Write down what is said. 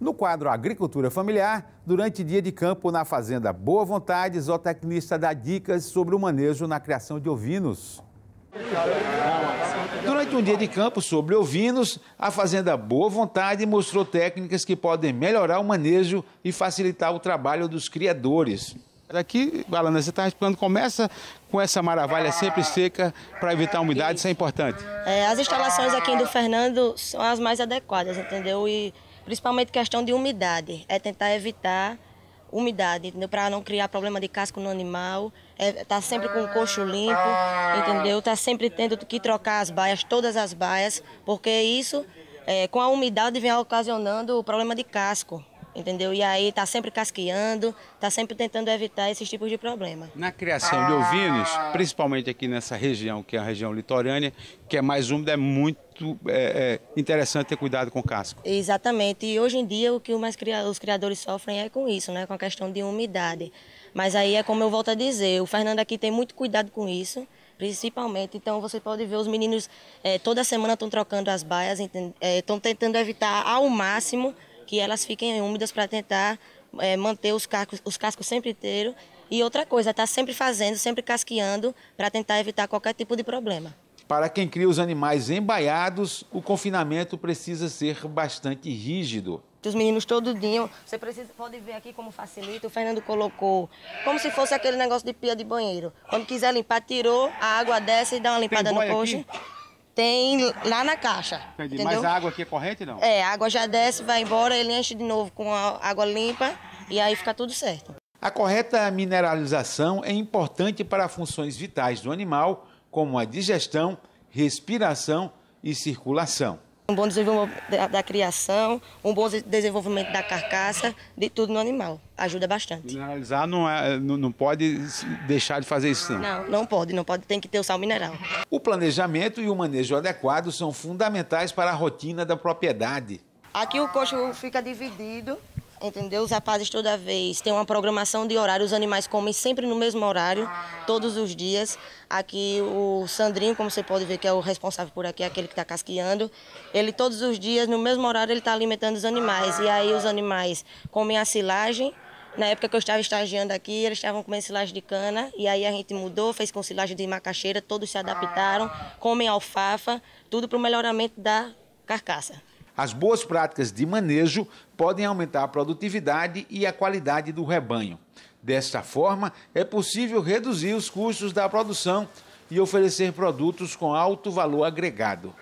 No quadro Agricultura Familiar, durante dia de campo na Fazenda Boa Vontade, zootecnista dá dicas sobre o manejo na criação de ovinos. Durante um dia de campo sobre ovinos, a Fazenda Boa Vontade mostrou técnicas que podem melhorar o manejo e facilitar o trabalho dos criadores. Aqui, Balana, você está respirando, começa com essa maravilha sempre seca para evitar a umidade, isso é importante. É, as instalações aqui do Fernando são as mais adequadas, entendeu? E Principalmente questão de umidade, é tentar evitar umidade, entendeu? Para não criar problema de casco no animal, é, tá sempre com o coxo limpo, entendeu? Tá sempre tendo que trocar as baias, todas as baias, porque isso, é, com a umidade, vem ocasionando o problema de casco entendeu? E aí tá sempre casqueando, tá sempre tentando evitar esses tipos de problema. Na criação de ovinos, ah. principalmente aqui nessa região, que é a região litorânea, que é mais úmida, é muito é, é interessante ter cuidado com o casco. Exatamente, e hoje em dia o que mais os criadores sofrem é com isso, né? com a questão de umidade. Mas aí é como eu volto a dizer, o Fernando aqui tem muito cuidado com isso, principalmente. Então você pode ver os meninos eh, toda semana estão trocando as baias, estão eh, tentando evitar ao máximo que elas fiquem úmidas para tentar é, manter os cascos, os cascos sempre inteiros. E outra coisa, está sempre fazendo, sempre casqueando para tentar evitar qualquer tipo de problema. Para quem cria os animais embaiados, o confinamento precisa ser bastante rígido. Os meninos todo dia, você precisa, pode ver aqui como facilita, o Fernando colocou, como se fosse aquele negócio de pia de banheiro. Quando quiser limpar, tirou, a água desce e dá uma limpada no coxo. Aqui? tem lá na caixa. Entendi. Entendeu? Mas a água aqui é corrente, não? É, a água já desce, vai embora, ele enche de novo com a água limpa e aí fica tudo certo. A correta mineralização é importante para funções vitais do animal, como a digestão, respiração e circulação. Um bom desenvolvimento da, da, criação, um bom desenvolvimento da carcaça, de tudo no animal. Ajuda bastante. Mineralizar não, é, não, não pode deixar de fazer isso, não? Não, não pode, não pode, tem que ter o sal mineral. O planejamento e o manejo adequado são fundamentais para a rotina da propriedade. Aqui o coxo fica dividido entendeu? Os rapazes toda vez têm uma programação de horário, os animais comem sempre no mesmo horário, todos os dias. Aqui o Sandrinho, como você pode ver, que é o responsável por aqui, é aquele que está casqueando, ele todos os dias, no mesmo horário, ele está alimentando os animais. E aí os animais comem a silagem. Na época que eu estava estagiando aqui, eles estavam comendo silagem de cana, e aí a gente mudou, fez com silagem de macaxeira, todos se adaptaram, comem alfafa, tudo para o melhoramento da carcaça. As boas práticas de manejo podem aumentar a produtividade e a qualidade do rebanho. Desta forma, é possível reduzir os custos da produção e oferecer produtos com alto valor agregado.